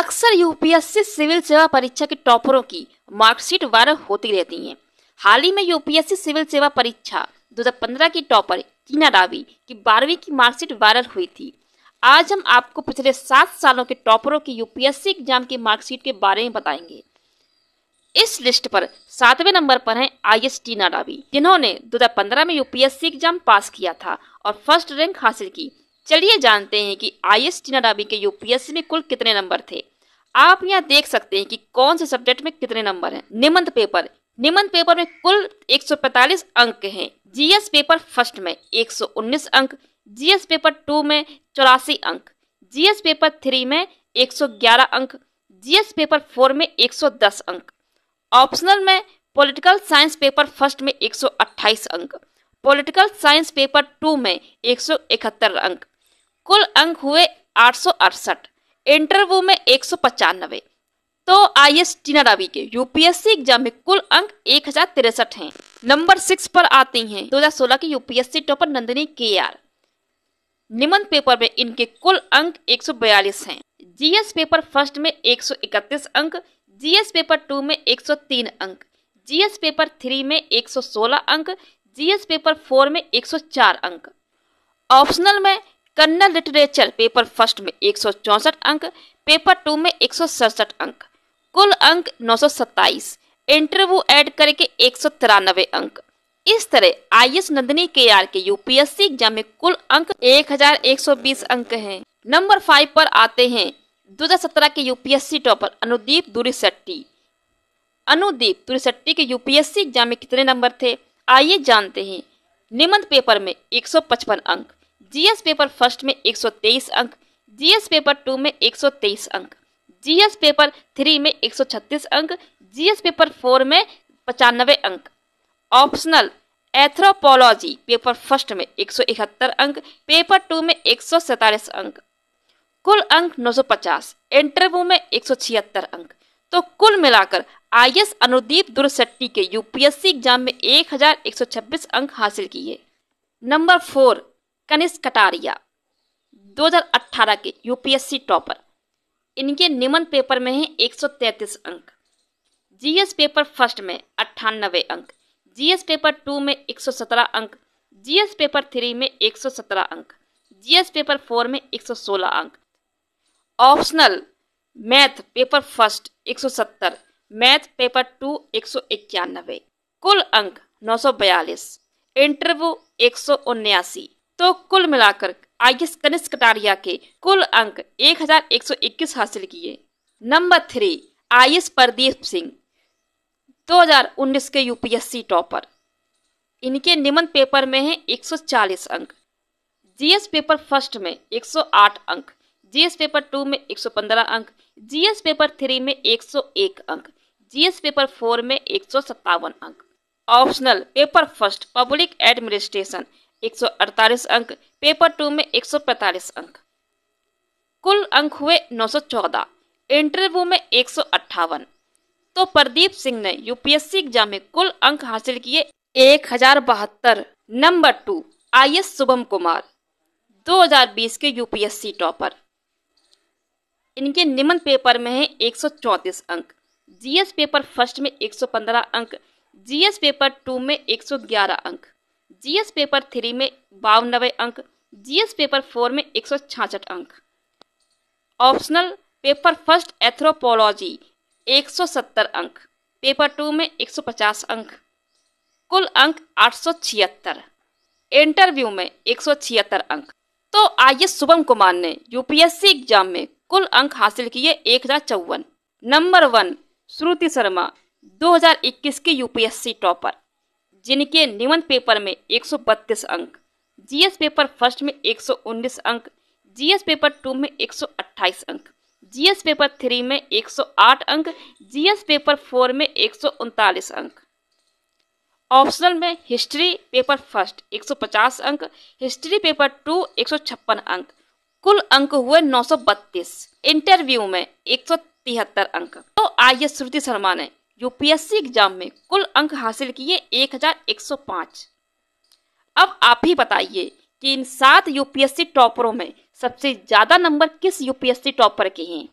अक्सर UPSC civil सेवा परीक्षा के टॉपरों की मार्कशीट वायरल होती रहती हैं हाल ही में यूपीएससी सिविल सेवा परीक्षा 2015 की टॉपर टीना रावी की बारहवीं की मार्कशीट वायरल हुई थी आज हम आपको पिछले सात सालों के टॉपरों की यूपीएससी एग्जाम की मार्कशीट के बारे में बताएंगे इस लिस्ट पर सातवें नंबर पर हैं आई एस टीना रावी जिन्होंने दो में यूपीएससी एग्जाम पास किया था और फर्स्ट रैंक हासिल की चलिए जानते हैं कि आई एस टीना डाबी के यूपीएससी में कुल कितने नंबर थे आप यहाँ देख सकते हैं कि कौन से सब्जेक्ट में कितने नंबर हैं निमंत पेपर निमंत पेपर में कुल 145 अंक हैं जीएस पेपर फर्स्ट में 119 अंक जीएस पेपर टू में चौरासी अंक जीएस पेपर थ्री में 111 अंक जीएस पेपर फोर में 110 अंक ऑप्शनल में पॉलिटिकल साइंस पेपर फर्स्ट में 128 अंक पॉलिटिकल साइंस पेपर टू में 171 अंक कुल अंक हुए आठ इंटरव्यू में एक तो आई एस टीना रावी के यूपीएससी एग्जाम में कुल अंक एक हजार तिरसठ है नंबर सिक्स पर आती हैं 2016 की यूपीएससी टॉपर नंदिनी के आर निमन पेपर में इनके कुल अंक 142 हैं जीएस पेपर फर्स्ट में 131 अंक जीएस पेपर टू में 103 अंक जीएस पेपर थ्री में 116 अंक जीएस पेपर फोर में 104 अंक ऑप्शनल में कन्नड़ लिटरेचर पेपर फर्स्ट में एक अंक पेपर टू में एक अंक कुल अंक नौ इंटरव्यू ऐड करके एक अंक इस तरह आई एस नंदनी के आर के यूपीएससी एग्जाम में कुल अंक 1120 अंक हैं। नंबर फाइव पर आते हैं 2017 के यूपीएससी टॉपर अनुदीप दूरी शेट्टी अनुदीप दूरी के यूपीएससी एग्जाम में कितने नंबर थे आइए जानते हैं निबंध पेपर में 155 अंक जीएस पेपर फर्स्ट में 123 अंक जीएस पेपर टू में 123 अंक जीएस पेपर थ्री में 136 अंक जीएस पेपर फोर में पचानवे अंक ऑप्शनल एथ्रोपोलॉजी पेपर फर्स्ट में 171 अंक पेपर टू में एक अंक कुल अंक 950 इंटरव्यू में एक अंक तो कुल मिलाकर एस अनुदीप दुर के यूपीएससी एग्जाम में 1126 अंक हासिल किए नंबर फोर कनिष कटारिया 2018 के यूपीएससी टॉपर इनके निमन पेपर में है 133 अंक जीएस पेपर फर्स्ट में अट्ठानबे अंक जीएस पेपर टू में 117 अंक जीएस पेपर थ्री में 117 अंक जीएस पेपर फोर में 116 अंक optional math paper first 170 math paper two एक सौ इक्यानबे कुल अंक नौ सौ बयालीस इंटरव्यू एक सौ उन्यासी तो कुल मिलाकर आई एस कनिष्क कटारिया के कुल अंक 1121 हासिल किए number three I S Pradeep Singh 2019 के यूपीएससी टॉपर इनके निम्न पेपर में है 140 अंक जीएस पेपर फर्स्ट में 108 अंक जीएस पेपर टू में 115 अंक जीएस पेपर थ्री में 101 अंक जीएस पेपर फोर में एक अंक optional paper first public administration 148 अंक पेपर टू में 145 अंक कुल अंक हुए 914 इंटरव्यू में एक तो प्रदीप सिंह ने यूपीएससी एग्जाम में कुल अंक हासिल किए एक हजार बहत्तर number two I S Shubham Kumar 2020 के यूपीएससी टॉपर इनके निम्न पेपर में है 134 अंक जीएस पेपर फर्स्ट में 115 अंक जीएस पेपर टू में 111 अंक जीएस पेपर थ्री में बावनबे अंक जीएस पेपर फोर में एक अंक ऑप्शनल पेपर फर्स्ट एथ्रोपोलॉजी 170 अंक पेपर टू में 150 अंक कुल अंक आठ इंटरव्यू में एक अंक तो आइए शुभम कुमार ने यूपीएससी एग्जाम में कुल अंक हासिल किए एक हजार चौवन नंबर वन श्रुति शर्मा 2021 की यूपीएससी टॉपर जिनके निबंध पेपर में एक अंक जीएस पेपर फर्स्ट में 119 अंक जीएस पेपर टू में 128 अंक जीएस पेपर थ्री में 108 अंक जीएस पेपर फोर में एक अंक ऑप्शनल में हिस्ट्री पेपर फर्स्ट 150 अंक हिस्ट्री पेपर टू एक अंक कुल अंक हुए 932 इंटरव्यू में एक अंक तो आइए श्रुति शर्मा ने यूपीएससी एग्जाम में कुल अंक हासिल किए 1105 अब आप ही बताइए कि इन सात यूपीएससी टॉपरों में सबसे ज़्यादा नंबर किस यूपीएससी टॉपर के हैं